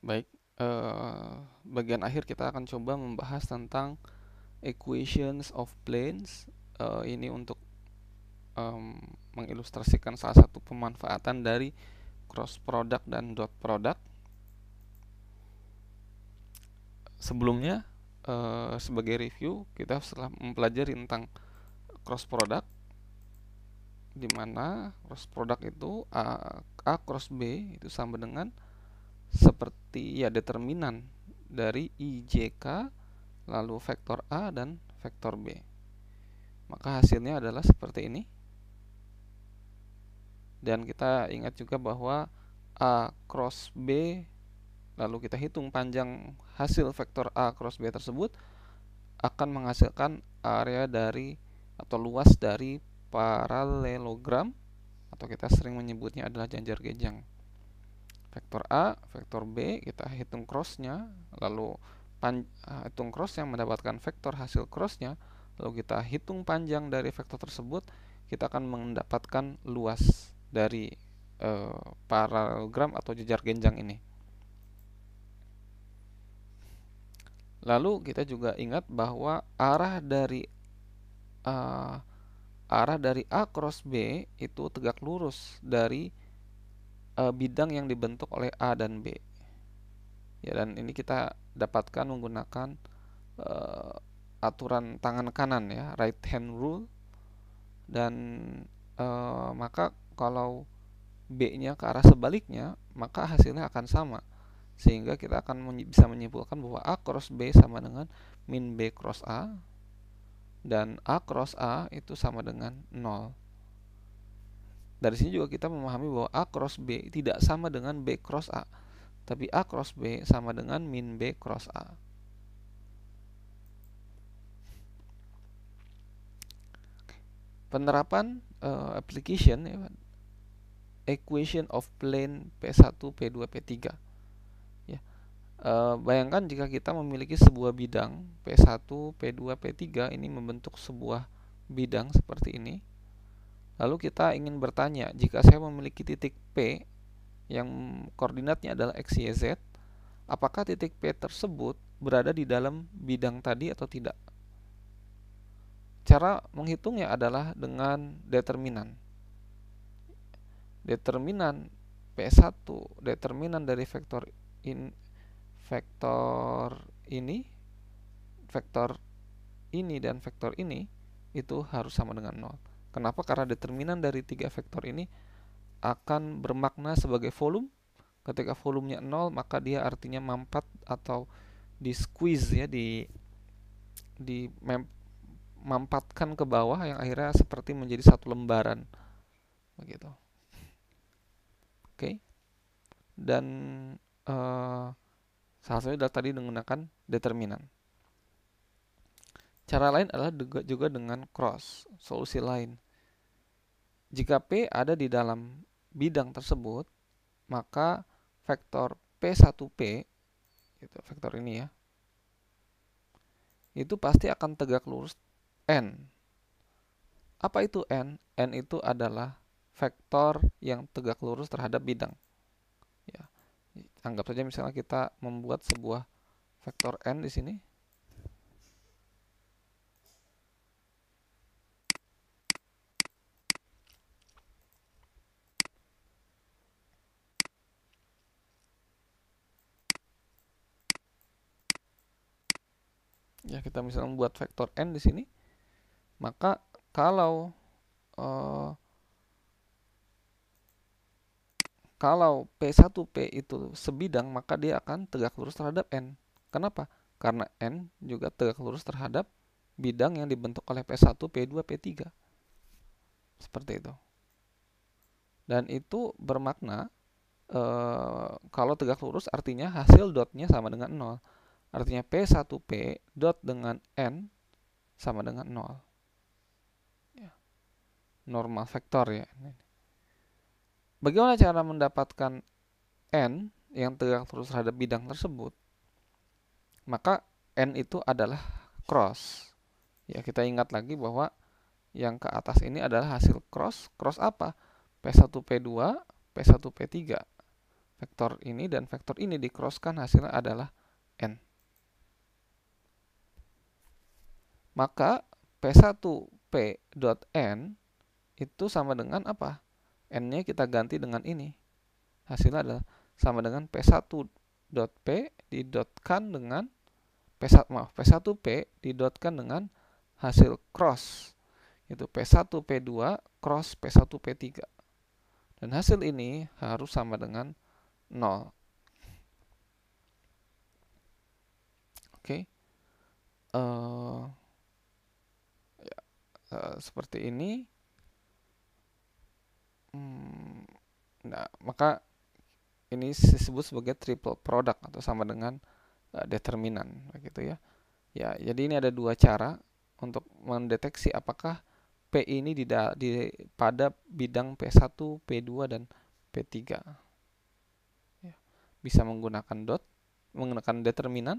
Baik, uh, bagian akhir kita akan coba membahas tentang equations of planes. Uh, ini untuk um, mengilustrasikan salah satu pemanfaatan dari cross product dan dot product. Sebelumnya, uh, sebagai review, kita setelah mempelajari tentang cross product, di mana cross product itu A, A cross B itu sama dengan seperti ya determinan dari IJK lalu vektor A dan vektor B. Maka hasilnya adalah seperti ini. Dan kita ingat juga bahwa A cross B lalu kita hitung panjang hasil vektor A cross B tersebut akan menghasilkan area dari atau luas dari paralelogram atau kita sering menyebutnya adalah janjar gejang vektor A, vektor B, kita hitung cross-nya, lalu pan, uh, hitung cross yang mendapatkan vektor hasil cross-nya, lalu kita hitung panjang dari vektor tersebut, kita akan mendapatkan luas dari uh, eh, paralelogram atau jejar genjang ini. Lalu kita juga ingat bahwa arah dari uh, arah dari A cross B itu tegak lurus dari e, bidang yang dibentuk oleh A dan B. Ya dan ini kita dapatkan menggunakan e, aturan tangan kanan ya, right hand rule. Dan e, maka kalau B-nya ke arah sebaliknya, maka hasilnya akan sama. Sehingga kita akan menyi bisa menyimpulkan bahwa A cross B sama dengan min B cross A dan A cross A itu sama dengan 0. Dari sini juga kita memahami bahwa A cross B tidak sama dengan B cross A, tapi A cross B sama dengan min B cross A. Penerapan uh, application ya, equation of plane P1, P2, P3. Ya. Uh, bayangkan jika kita memiliki sebuah bidang P1, P2, P3 ini membentuk sebuah bidang seperti ini Lalu kita ingin bertanya, jika saya memiliki titik P yang koordinatnya adalah x, y, z, apakah titik P tersebut berada di dalam bidang tadi atau tidak? Cara menghitungnya adalah dengan determinan. Determinan P1, determinan dari vektor in vektor ini, vektor ini dan vektor ini itu harus sama dengan 0. Kenapa? Karena determinan dari tiga vektor ini akan bermakna sebagai volume. Ketika volumenya nol, maka dia artinya mampat atau di squeeze ya di di mem, mampatkan ke bawah yang akhirnya seperti menjadi satu lembaran. Begitu. Oke. Okay. Dan uh, salah satunya adalah tadi menggunakan determinan. Cara lain adalah juga dengan cross, solusi lain. Jika P ada di dalam bidang tersebut, maka vektor P1P, itu vektor ini ya, itu pasti akan tegak lurus N. Apa itu N? N itu adalah vektor yang tegak lurus terhadap bidang. Ya. Anggap saja misalnya kita membuat sebuah vektor N di sini. ya kita misalnya membuat vektor n di sini maka kalau uh, kalau P1P itu sebidang maka dia akan tegak lurus terhadap N. Kenapa? Karena N juga tegak lurus terhadap bidang yang dibentuk oleh P1, P2, P3. Seperti itu. Dan itu bermakna uh, kalau tegak lurus artinya hasil dotnya sama dengan 0. Artinya P1P dot dengan N sama dengan 0. Ya. Normal vektor ya. Bagaimana cara mendapatkan N yang tegak terus terhadap bidang tersebut? Maka N itu adalah cross. Ya, kita ingat lagi bahwa yang ke atas ini adalah hasil cross. Cross apa? P1, P2, P1, P3. Vektor ini dan vektor ini dikroskan hasilnya adalah N. maka P1P.N itu sama dengan apa? N-nya kita ganti dengan ini. Hasilnya adalah sama dengan P1.P didotkan dengan P1 maaf, P1P didotkan dengan hasil cross yaitu P1P2 cross P1P3. Dan hasil ini harus sama dengan 0. Oke. Okay. Uh, eh, Eh, seperti ini hmm, nah maka ini disebut sebagai triple product atau sama dengan uh, determinan begitu ya ya jadi ini ada dua cara untuk mendeteksi apakah P ini di, pada bidang P1, P2 dan P3 ya. bisa menggunakan dot menggunakan determinan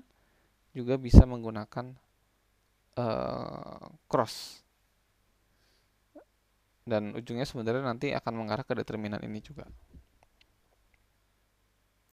juga bisa menggunakan uh, cross dan ujungnya sebenarnya nanti akan mengarah ke determinan ini juga